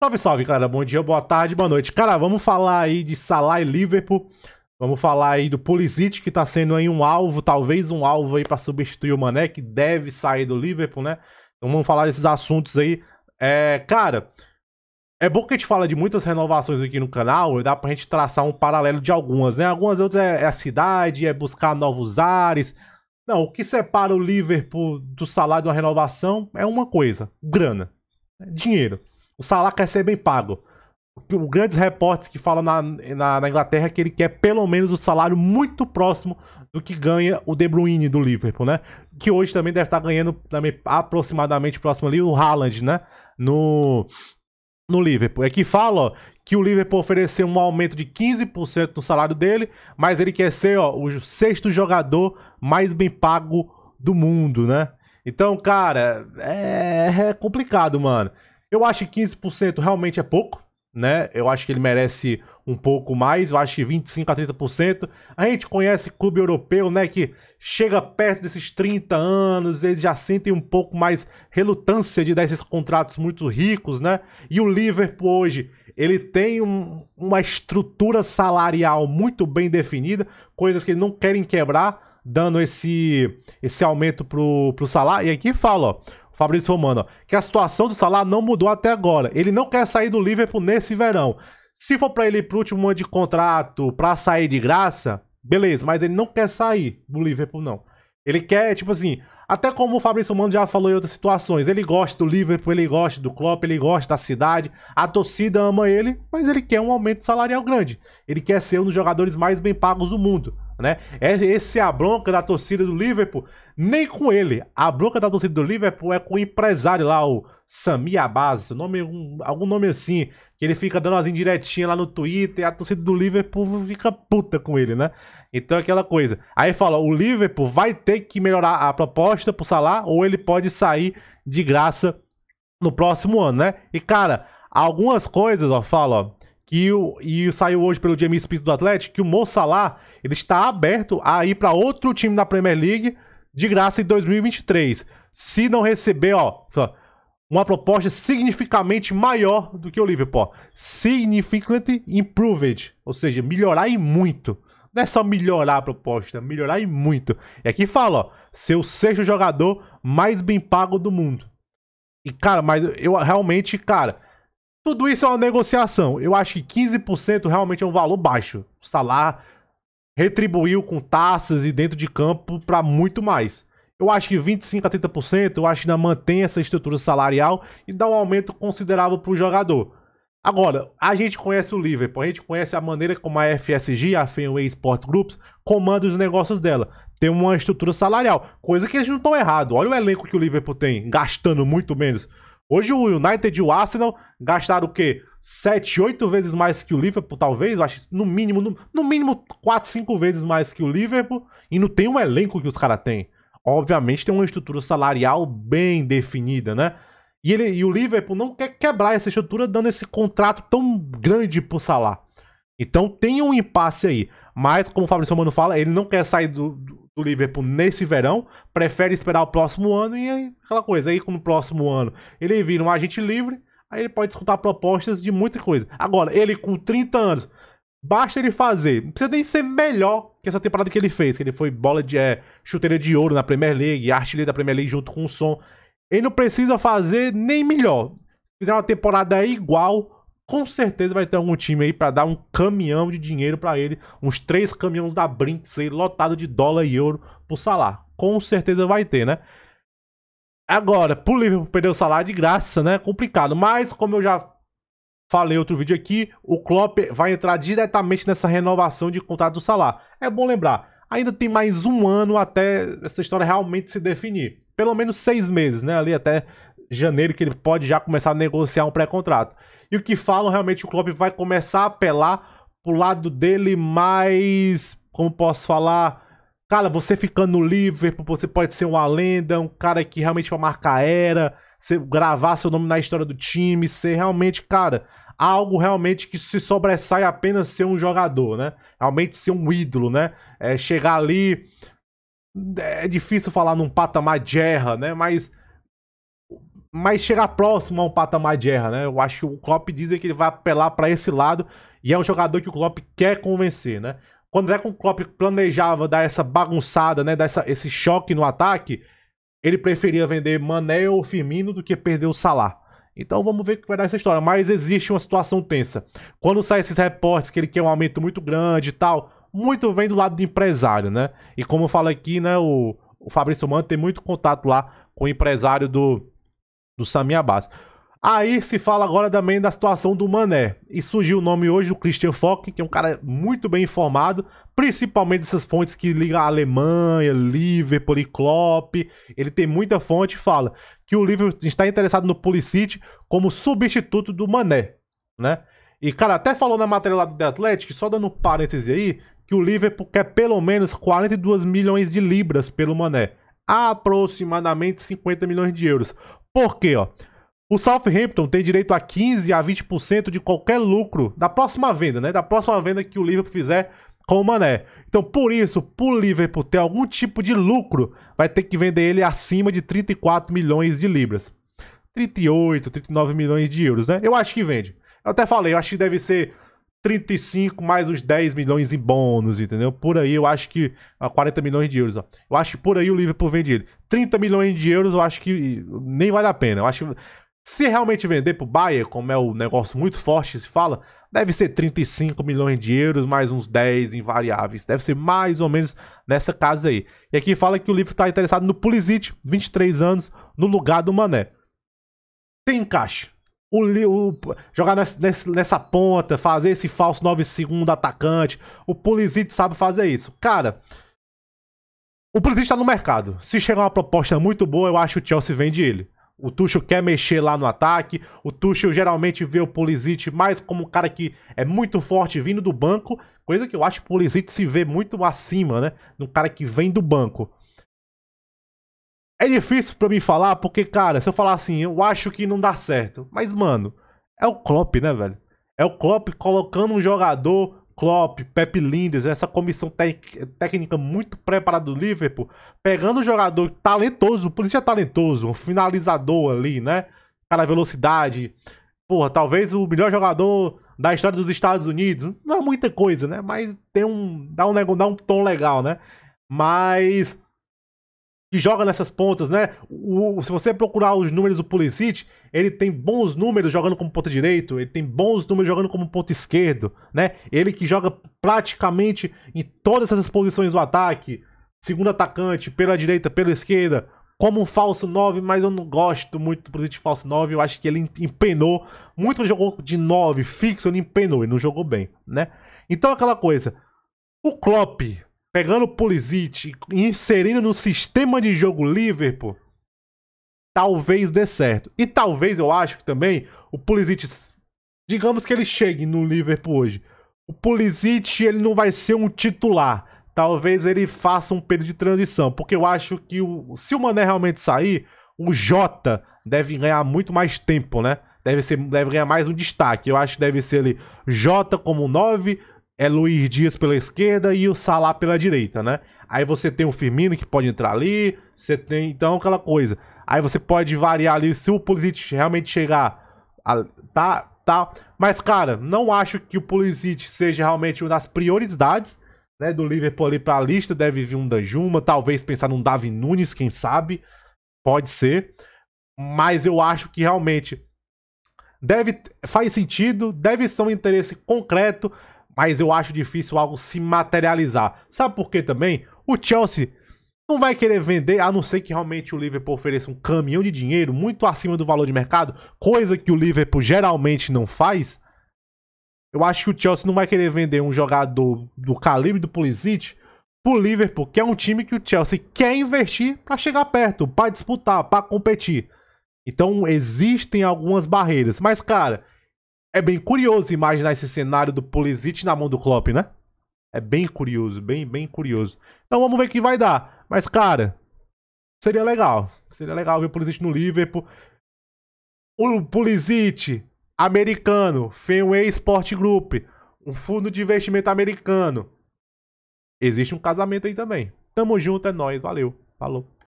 Salve, salve, cara. Bom dia, boa tarde, boa noite. Cara, vamos falar aí de Salah e Liverpool. Vamos falar aí do Pulisic, que tá sendo aí um alvo, talvez um alvo aí para substituir o Mané, que deve sair do Liverpool, né? Então vamos falar desses assuntos aí. É, cara, é bom que a gente fala de muitas renovações aqui no canal, e dá pra gente traçar um paralelo de algumas, né? Algumas outras é, é a cidade, é buscar novos ares. Não, o que separa o Liverpool do salário de uma renovação é uma coisa, grana, é dinheiro. O Salah quer ser bem pago. O grandes reportes que falam na, na, na, Inglaterra é que ele quer pelo menos o um salário muito próximo do que ganha o De Bruyne do Liverpool, né? Que hoje também deve estar ganhando também aproximadamente próximo ali o Haaland, né? No, no Liverpool. É que fala ó, que o Liverpool ofereceu um aumento de 15% no salário dele, mas ele quer ser ó, o sexto jogador mais bem pago do mundo, né? Então, cara, é, é complicado, mano. Eu acho que 15% realmente é pouco, né? Eu acho que ele merece um pouco mais, eu acho que 25 a 30%. A gente conhece clube europeu, né, que chega perto desses 30 anos, eles já sentem um pouco mais relutância de dar esses contratos muito ricos, né? E o Liverpool hoje, ele tem um, uma estrutura salarial muito bem definida, coisas que eles não querem quebrar, dando esse esse aumento pro, pro salário. E aqui fala, ó, Fabrício Romano, ó, que a situação do Salah não mudou até agora. Ele não quer sair do Liverpool nesse verão. Se for para ele pro último ano de contrato, para sair de graça, beleza, mas ele não quer sair do Liverpool não. Ele quer, tipo assim, até como o Fabrício Romano já falou em outras situações, ele gosta do Liverpool, ele gosta do Klopp, ele gosta da cidade, a torcida ama ele, mas ele quer um aumento salarial grande. Ele quer ser um dos jogadores mais bem pagos do mundo né? Essa é a bronca da torcida do Liverpool. Nem com ele. A bronca da torcida do Liverpool é com o empresário lá, o Sami Abbas, nome, um, algum nome assim, que ele fica dando as indiretinhas lá no Twitter, E a torcida do Liverpool fica puta com ele, né? Então é aquela coisa. Aí fala, o Liverpool vai ter que melhorar a proposta pro Salah ou ele pode sair de graça no próximo ano, né? E cara, algumas coisas, ó, fala, ó, que o, e saiu hoje pelo Jamie Spitz do Atlético, que o Mo Salah ele está aberto a ir para outro time da Premier League de graça em 2023. Se não receber, ó, uma proposta significamente maior do que o Liverpool. Significantly improved, ou seja, melhorar e muito. Não é só melhorar a proposta, melhorar e muito. E aqui fala, ó, ser o sexto jogador mais bem pago do mundo. E, cara, mas eu realmente, cara, tudo isso é uma negociação. Eu acho que 15% realmente é um valor baixo. O salário, retribuiu com taças e dentro de campo para muito mais. Eu acho que 25 a 30%, eu acho que ainda mantém essa estrutura salarial e dá um aumento considerável para o jogador. Agora, a gente conhece o Liverpool, a gente conhece a maneira como a FSG, a Fenway Sports Groups, comanda os negócios dela. Tem uma estrutura salarial, coisa que eles não estão errado. Olha o elenco que o Liverpool tem, gastando muito menos. Hoje o United e o Arsenal gastaram o quê? 7, 8 vezes mais que o Liverpool, talvez, acho no mínimo, no, no mínimo 4, 5 vezes mais que o Liverpool, e não tem um elenco que os caras têm. Obviamente tem uma estrutura salarial bem definida, né? E, ele, e o Liverpool não quer quebrar essa estrutura dando esse contrato tão grande pro Salah. Então tem um impasse aí. Mas, como o Fabrício Romano fala, ele não quer sair do, do do Liverpool nesse verão, prefere esperar o próximo ano e aí, aquela coisa. Aí, no próximo ano, ele vira um agente livre, aí ele pode escutar propostas de muita coisa. Agora, ele com 30 anos, basta ele fazer. Não precisa nem ser melhor que essa temporada que ele fez, que ele foi bola de é, chuteira de ouro na Premier League, artilheiro da Premier League junto com o Son. Ele não precisa fazer nem melhor. Se fizer uma temporada igual com certeza vai ter algum time aí para dar um caminhão de dinheiro para ele, uns três caminhões da Brinks aí, lotado de dólar e euro pro Salah. Com certeza vai ter, né? Agora, pro Liverpool perder o Salah de graça, né? Complicado, mas como eu já falei outro vídeo aqui, o Klopp vai entrar diretamente nessa renovação de contrato do Salah. É bom lembrar, ainda tem mais um ano até essa história realmente se definir. Pelo menos seis meses, né? Ali até janeiro que ele pode já começar a negociar um pré-contrato. E o que falam, realmente, o Klopp vai começar a apelar pro lado dele mais. Como posso falar? Cara, você ficando no Liverpool, você pode ser uma lenda, um cara que realmente vai marcar era, você gravar seu nome na história do time, ser realmente, cara, algo realmente que se sobressai apenas ser um jogador, né? Realmente ser um ídolo, né? É, chegar ali. É difícil falar num patamar de erra, né? Mas mas chegar próximo a um patamar de erra, né? Eu acho que o Klopp dizem que ele vai apelar para esse lado e é um jogador que o Klopp quer convencer, né? Quando é que o Klopp planejava dar essa bagunçada, né, dar essa, esse choque no ataque, ele preferia vender Mané ou Firmino do que perder o Salah. Então vamos ver o que vai dar essa história, mas existe uma situação tensa. Quando saem esses reportes que ele quer um aumento muito grande e tal, muito vem do lado do empresário, né? E como eu falo aqui, né, o, o Fabrício Mano tem muito contato lá com o empresário do do Sami Abbas. Aí se fala agora também da situação do Mané. E surgiu o nome hoje do Christian Fock, que é um cara muito bem informado, principalmente dessas fontes que ligam a Alemanha, Liverpool e Klopp. Ele tem muita fonte e fala que o Liverpool está interessado no Pulisic como substituto do Mané, né? E, cara, até falou na matéria lá do The Athletic, só dando um parêntese aí, que o Liverpool quer pelo menos 42 milhões de libras pelo Mané aproximadamente 50 milhões de euros. Por quê, ó? O Southampton tem direito a 15 a 20% de qualquer lucro da próxima venda, né? Da próxima venda que o Liverpool fizer com o Mané. Então, por isso, pro Liverpool ter algum tipo de lucro, vai ter que vender ele acima de 34 milhões de libras. 38, 39 milhões de euros, né? Eu acho que vende. Eu até falei, eu acho que deve ser 35 mais uns 10 milhões em bônus, entendeu? Por aí eu acho que. 40 ah, milhões de euros, ó. Eu acho que por aí o Liverpool vende ele. 30 milhões de euros eu acho que nem vale a pena. Eu acho que. Se realmente vender pro Bayer, como é o um negócio muito forte se fala, deve ser 35 milhões de euros, mais uns 10 invariáveis. Deve ser mais ou menos nessa casa aí. E aqui fala que o Liverpool tá interessado no Pulisic, 23 anos, no lugar do Mané. Tem encaixa. O, o, jogar nessa, nessa, ponta, fazer esse falso 9 segundo atacante. O Pulisic sabe fazer isso. Cara, o Pulisic está no mercado. Se chegar uma proposta muito boa, eu acho que o Chelsea vende ele. O Tuchel quer mexer lá no ataque. O Tuchel geralmente vê o Pulisic mais como um cara que é muito forte vindo do banco, coisa que eu acho que o Pulisic se vê muito acima, né? No cara que vem do banco. É difícil para mim falar, porque, cara, se eu falar assim, eu acho que não dá certo. Mas, mano, é o Klopp, né, velho? É o Klopp colocando um jogador, Klopp, Pepe Lindes, essa comissão técnica muito preparada do Liverpool, pegando um jogador talentoso, por isso é talentoso, um finalizador ali, né? Cara, velocidade. Porra, talvez o melhor jogador da história dos Estados Unidos. Não é muita coisa, né? Mas tem um. Dá um, dá um tom legal, né? Mas que joga nessas pontas, né? O, se você procurar os números do Pulisic, ele tem bons números jogando como ponta direito, ele tem bons números jogando como ponto esquerdo, né? Ele que joga praticamente em todas essas posições do ataque, segundo atacante, pela direita, pela esquerda, como um falso 9, mas eu não gosto muito do Pulisic falso 9, eu acho que ele empenou, muito ele jogou de 9 fixo, ele empenou, ele não jogou bem, né? Então aquela coisa, o Klopp pegando o Pulisic e inserindo no sistema de jogo Liverpool, talvez dê certo. E talvez eu acho que também o Pulisic, digamos que ele chegue no Liverpool hoje. O Pulisic ele não vai ser um titular. Talvez ele faça um período de transição, porque eu acho que o, se o Mané realmente sair, o Jota deve ganhar muito mais tempo, né? Deve, ser, deve ganhar mais um destaque. Eu acho que deve ser ele Jota como 9, é Luiz Dias pela esquerda e o Salah pela direita, né? Aí você tem o Firmino que pode entrar ali, você tem então aquela coisa. Aí você pode variar ali se o Pulisic realmente chegar, a, tá, tá. Mas cara, não acho que o Pulisic seja realmente uma das prioridades, né, do Liverpool ali para a lista, deve vir um Danjuma, talvez pensar num Davi Nunes, quem sabe? Pode ser. Mas eu acho que realmente deve faz sentido, deve ser um interesse concreto mas eu acho difícil algo se materializar. Sabe por quê também? O Chelsea não vai querer vender, a não ser que realmente o Liverpool ofereça um caminhão de dinheiro muito acima do valor de mercado, coisa que o Liverpool geralmente não faz. Eu acho que o Chelsea não vai querer vender um jogador do calibre do Pulisic pro Liverpool, que é um time que o Chelsea quer investir para chegar perto, para disputar, para competir. Então existem algumas barreiras, mas cara, é bem curioso imaginar esse cenário do Pulisic na mão do Klopp, né? É bem curioso, bem, bem curioso. Então vamos ver o que vai dar. Mas, cara, seria legal. Seria legal ver o Pulisic no Liverpool. O Pulisic, americano, Fenway Sport Group, um fundo de investimento americano. Existe um casamento aí também. Tamo junto, é nóis, valeu, falou.